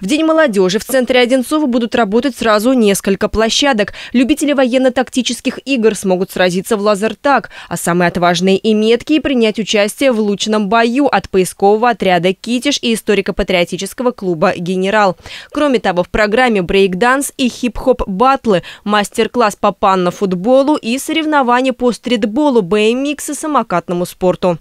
В День молодежи в центре Одинцова будут работать сразу несколько площадок. Любители военно-тактических игр смогут сразиться в лазертаг, а самые отважные и меткие – принять участие в лучном бою от поискового отряда «Китиш» и историко-патриотического клуба «Генерал». Кроме того, в программе брейкданс и хип-хоп батлы, мастер-класс по панно-футболу и соревнования по стритболу, BMX и самокатному спорту.